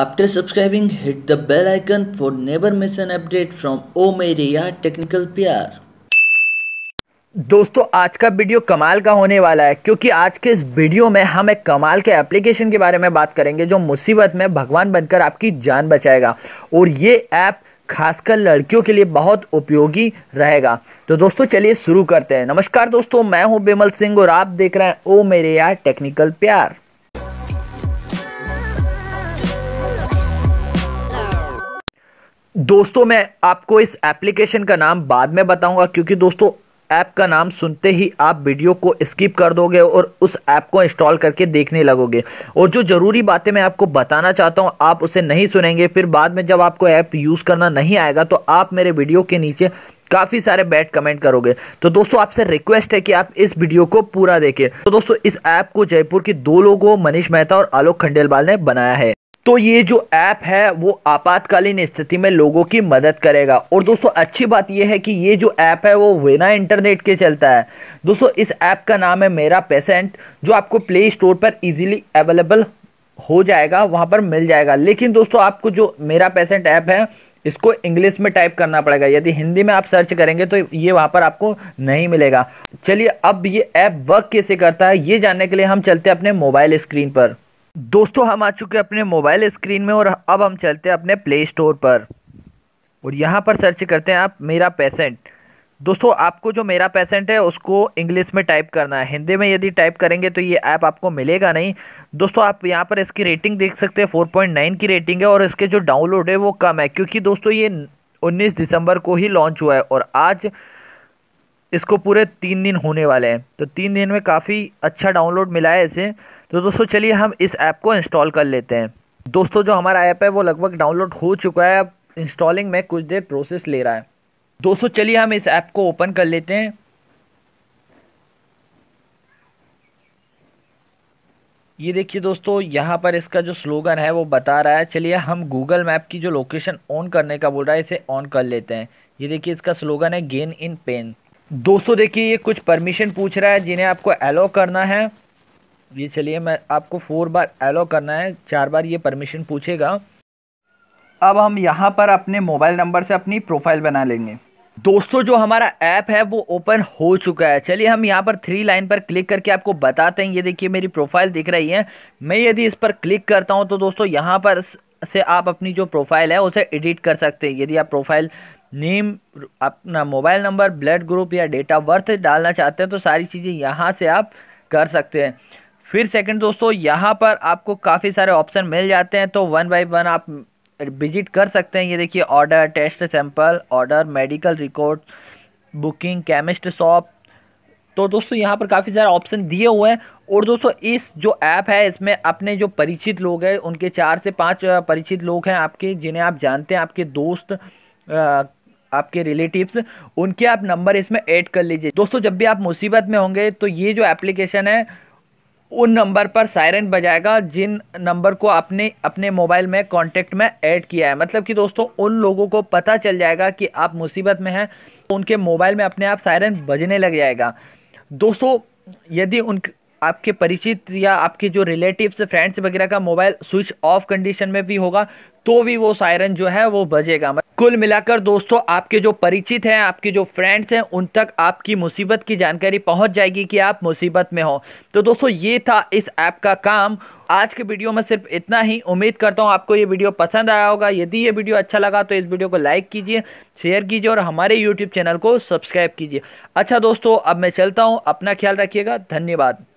After subscribing, hit the bell icon for never miss an update from Omeria Technical PR. दोस्तों आज का video कमाल का होने वाला है क्योंकि आज के इस वीडियो में हम एक कमाल के एप्लीकेशन के बारे में बात करेंगे जो मुसीबत में भगवान बनकर आपकी जान बचाएगा और ये ऐप खासकर लड़कियों के लिए बहुत उपयोगी रहेगा तो दोस्तों चलिए शुरू करते हैं नमस्कार दोस्तों मैं हूं बिमल सिंह और आप देख रहे हैं ओ मेरे यार टेक्निकल प्यार दोस्तों मैं आपको इस एप्लीकेशन का नाम बाद में बताऊंगा क्योंकि दोस्तों ऐप का नाम सुनते ही आप वीडियो को स्किप कर दोगे और उस ऐप को इंस्टॉल करके देखने लगोगे और जो ज़रूरी बातें मैं आपको बताना चाहता हूँ आप उसे नहीं सुनेंगे फिर बाद में जब आपको ऐप यूज़ करना नहीं आएगा तो आप मेरे वीडियो के नीचे काफ़ी सारे बैड कमेंट करोगे तो दोस्तों आपसे रिक्वेस्ट है कि आप इस वीडियो को पूरा देखें तो दोस्तों इस ऐप को जयपुर के दो लोगों मनीष मेहता और आलोक खंडेलवाल ने बनाया है तो ये जो ऐप है वो आपातकालीन स्थिति में लोगों की मदद करेगा और दोस्तों अच्छी बात यह है कि ये जो ऐप है वो बिना इंटरनेट के चलता है दोस्तों इस ऐप का नाम है मेरा पेशेंट जो आपको प्ले स्टोर पर इजीली अवेलेबल हो जाएगा वहाँ पर मिल जाएगा लेकिन दोस्तों आपको जो मेरा पेशेंट ऐप है इसको इंग्लिश में टाइप करना पड़ेगा यदि हिंदी में आप सर्च करेंगे तो ये वहाँ पर आपको नहीं मिलेगा चलिए अब ये ऐप वर्क कैसे करता है ये जानने के लिए हम चलते हैं अपने मोबाइल स्क्रीन पर दोस्तों हम आ चुके हैं अपने मोबाइल स्क्रीन में और अब हम चलते हैं अपने प्ले स्टोर पर और यहाँ पर सर्च करते हैं आप मेरा पैसेंट दोस्तों आपको जो मेरा पैसेंट है उसको इंग्लिश में टाइप करना है हिंदी में यदि टाइप करेंगे तो ये ऐप आपको मिलेगा नहीं दोस्तों आप यहाँ पर इसकी रेटिंग देख सकते हैं 4.9 की रेटिंग है और इसके जो डाउनलोड है वो कम है क्योंकि दोस्तों ये 19 दिसंबर को ही लॉन्च हुआ है और आज इसको पूरे तीन दिन होने वाले हैं तो तीन दिन में काफ़ी अच्छा डाउनलोड मिला है इसे तो दोस्तों चलिए हम इस ऐप को इंस्टॉल कर लेते हैं दोस्तों जो हमारा ऐप है वो लगभग डाउनलोड हो चुका है अब इंस्टॉलिंग में कुछ देर प्रोसेस ले रहा है दोस्तों चलिए हम इस ऐप को ओपन कर लेते हैं ये देखिए दोस्तों यहाँ पर इसका जो स्लोगन है वो बता रहा है चलिए हम गूगल मैप की जो लोकेशन ऑन करने का बोल रहा है इसे ऑन कर लेते हैं ये देखिए इसका स्लोगन है गेन इन पेन दोस्तों देखिए ये कुछ परमिशन पूछ रहा है जिन्हें आपको अलाउ करना है ये चलिए मैं आपको फोर बार एलो करना है चार बार ये परमिशन पूछेगा अब हम यहाँ पर अपने मोबाइल नंबर से अपनी प्रोफाइल बना लेंगे दोस्तों जो हमारा ऐप है वो ओपन हो चुका है चलिए हम यहाँ पर थ्री लाइन पर क्लिक करके आपको बताते हैं ये देखिए मेरी प्रोफाइल दिख रही है मैं यदि इस पर क्लिक करता हूँ तो दोस्तों यहाँ पर से आप अपनी जो प्रोफाइल है उसे एडिट कर सकते हैं यदि आप प्रोफाइल नेम अपना मोबाइल नंबर ब्लड ग्रुप या डेट ऑफ बर्थ डालना चाहते हैं तो सारी चीज़ें यहाँ से आप कर सकते हैं फिर सेकंड दोस्तों यहाँ पर आपको काफ़ी सारे ऑप्शन मिल जाते हैं तो वन बाई वन आप विजिट कर सकते हैं ये देखिए order test sample order medical record booking chemist shop तो दोस्तों यहाँ पर काफ़ी सारे ऑप्शन दिए हुए हैं और दोस्तों इस जो ऐप है इसमें अपने जो परिचित लोग हैं उनके चार से पाँच परिचित लोग हैं आपके जिन्हें आप जानते हैं आपके दोस्त आपके रिलेटिव्स उनके आप नंबर इसमें ऐड कर लीजिए दोस्तों जब भी आप मुसीबत में होंगे तो ये जो एप्लीकेशन है उन नंबर पर सायरन बजाएगा जिन नंबर को आपने अपने मोबाइल में कांटेक्ट में ऐड किया है मतलब कि दोस्तों उन लोगों को पता चल जाएगा कि आप मुसीबत में हैं तो उनके मोबाइल में अपने आप सायरन बजने लग जाएगा दोस्तों यदि उन आपके परिचित या आपके जो रिलेटिव्स फ्रेंड्स वगैरह का मोबाइल स्विच ऑफ कंडीशन में भी होगा तो भी वो सायरन जो है वो बजेगा कुल मिलाकर दोस्तों आपके जो परिचित हैं आपके जो फ्रेंड्स हैं उन तक आपकी मुसीबत की जानकारी पहुंच जाएगी कि आप मुसीबत में हो तो दोस्तों ये था इस ऐप का काम आज के वीडियो में सिर्फ इतना ही उम्मीद करता हूँ आपको ये वीडियो पसंद आया होगा यदि ये वीडियो अच्छा लगा तो इस वीडियो को लाइक कीजिए शेयर कीजिए और हमारे यूट्यूब चैनल को सब्सक्राइब कीजिए अच्छा दोस्तों अब मैं चलता हूँ अपना ख्याल रखिएगा धन्यवाद